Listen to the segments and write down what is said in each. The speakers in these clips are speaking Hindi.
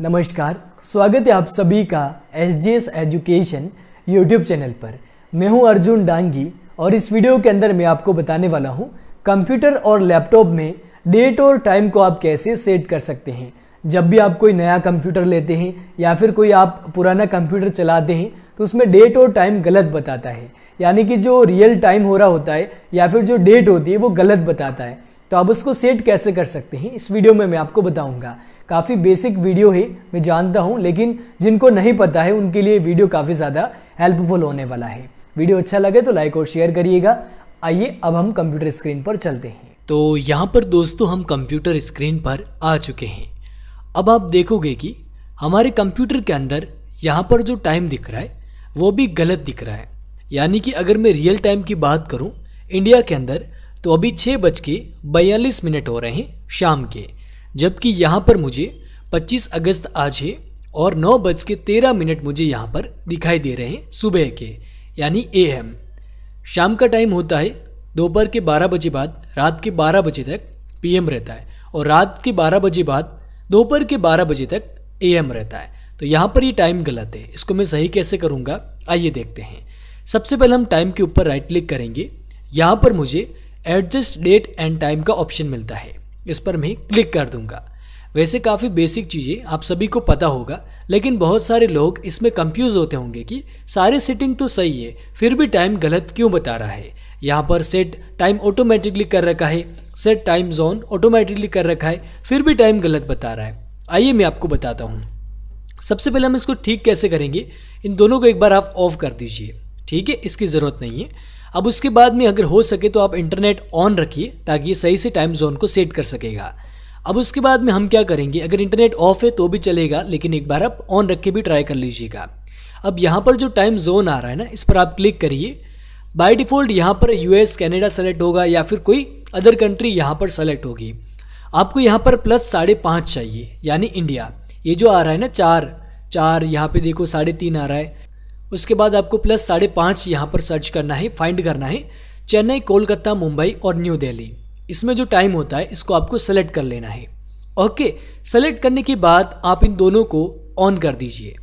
नमस्कार स्वागत है आप सभी का S G S education YouTube channel पर मैं हूं अर्जुन डांगी और इस वीडियो के अंदर मैं आपको बताने वाला हूं कंप्यूटर और लैपटॉप में डेट और टाइम को आप कैसे सेट कर सकते हैं जब भी आप कोई नया कंप्यूटर लेते हैं या फिर कोई आप पुराना कंप्यूटर चलाते हैं तो उसमें डेट और टाइम गलत बताता है यानी कि जो रियल टाइम हो रहा होता है या फिर जो डेट होती है वो गलत बताता है तो आप उसको सेट कैसे कर सकते हैं इस वीडियो में मैं आपको बताऊंगा काफ़ी बेसिक वीडियो है मैं जानता हूँ लेकिन जिनको नहीं पता है उनके लिए वीडियो काफ़ी ज़्यादा हेल्पफुल होने वाला है वीडियो अच्छा लगे तो लाइक और शेयर करिएगा आइए अब हम कंप्यूटर स्क्रीन पर चलते हैं तो यहाँ पर दोस्तों हम कंप्यूटर स्क्रीन पर आ चुके हैं अब आप देखोगे कि हमारे कंप्यूटर के अंदर यहाँ पर जो टाइम दिख रहा है वो भी गलत दिख रहा है यानी कि अगर मैं रियल टाइम की बात करूँ इंडिया के अंदर तो अभी छः बज के बयालीस मिनट हो रहे हैं शाम के जबकि यहाँ पर मुझे 25 अगस्त आज है और नौ बज के तेरह मिनट मुझे यहाँ पर दिखाई दे रहे हैं सुबह के यानी ए एम शाम का टाइम होता है दोपहर के बारह बजे बाद रात के बारह बजे तक पी एम रहता है और रात के बारह बजे बाद दोपहर के बारह बजे तक ए एम रहता है तो यहाँ पर ये टाइम गलत है इसको मैं सही कैसे करूँगा आइए देखते हैं सबसे पहले हम टाइम के ऊपर राइट क्लिक करेंगे यहाँ पर मुझे एडजस्ट डेट एंड टाइम का ऑप्शन मिलता है इस पर मैं क्लिक कर दूंगा वैसे काफ़ी बेसिक चीज़ें आप सभी को पता होगा लेकिन बहुत सारे लोग इसमें कंफ्यूज होते होंगे कि सारे सेटिंग तो सही है फिर भी टाइम गलत क्यों बता रहा है यहाँ पर सेट टाइम ऑटोमेटिकली कर रखा है सेट टाइम जोन ऑटोमेटिकली कर रखा है फिर भी टाइम गलत बता रहा है आइए मैं आपको बताता हूँ सबसे पहले हम इसको ठीक कैसे करेंगे इन दोनों को एक बार आप ऑफ कर दीजिए ठीक है इसकी ज़रूरत नहीं है अब उसके बाद में अगर हो सके तो आप इंटरनेट ऑन रखिए ताकि ये सही से टाइम जोन को सेट कर सकेगा अब उसके बाद में हम क्या करेंगे अगर इंटरनेट ऑफ है तो भी चलेगा लेकिन एक बार आप ऑन रख के भी ट्राई कर लीजिएगा अब यहाँ पर जो टाइम जोन आ रहा है ना इस पर आप क्लिक करिए बाय डिफ़ॉल्ट यहाँ पर यूएस कनाडा सेलेक्ट होगा या फिर कोई अदर कंट्री यहाँ पर सेलेक्ट होगी आपको यहाँ पर प्लस साढ़े पाँच चाहिए यानी इंडिया ये जो आ रहा है ना चार चार यहाँ पे देखो साढ़े तीन आ रहा है उसके बाद आपको प्लस साढ़े पाँच यहाँ पर सर्च करना है फाइंड करना है चेन्नई कोलकाता मुंबई और न्यू दिल्ली इसमें जो टाइम होता है इसको आपको सेलेक्ट कर लेना है ओके सेलेक्ट करने के बाद आप इन दोनों को ऑन कर दीजिए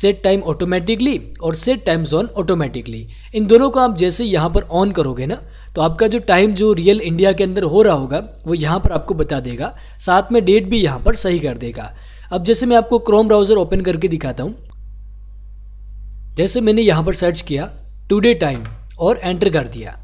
सेट टाइम ऑटोमेटिकली और सेट टाइम जोन ऑटोमेटिकली इन दोनों को आप जैसे यहाँ पर ऑन करोगे ना तो आपका जो टाइम जो रियल इंडिया के अंदर हो रहा होगा वो यहाँ पर आपको बता देगा साथ में डेट भी यहाँ पर सही कर देगा अब जैसे मैं आपको क्रोम ब्राउज़र ओपन करके दिखाता हूँ जैसे मैंने यहाँ पर सर्च किया टुडे टाइम और एंटर कर दिया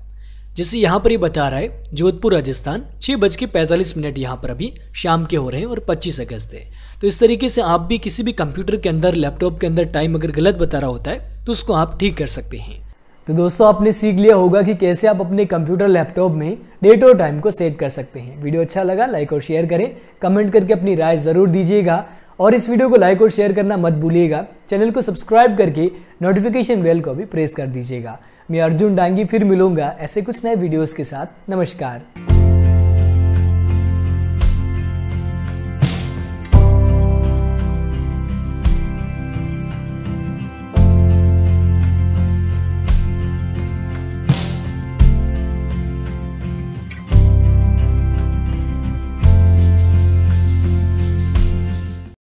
जैसे यहाँ पर ये यह बता रहा है जोधपुर राजस्थान छः बज के पैंतालीस मिनट यहाँ पर अभी शाम के हो रहे हैं और पच्चीस अगस्त है तो इस तरीके से आप भी किसी भी कंप्यूटर के अंदर लैपटॉप के अंदर टाइम अगर गलत बता रहा होता है तो उसको आप ठीक कर सकते हैं तो दोस्तों आपने सीख लिया होगा कि कैसे आप अपने कंप्यूटर लैपटॉप में डेट और टाइम को सेट कर सकते हैं वीडियो अच्छा लगा लाइक और शेयर करें कमेंट करके अपनी राय ज़रूर दीजिएगा और इस वीडियो को लाइक और शेयर करना मत भूलिएगा चैनल को सब्सक्राइब करके नोटिफिकेशन बेल को भी प्रेस कर दीजिएगा मैं अर्जुन डांगी फिर मिलूंगा ऐसे कुछ नए वीडियोस के साथ नमस्कार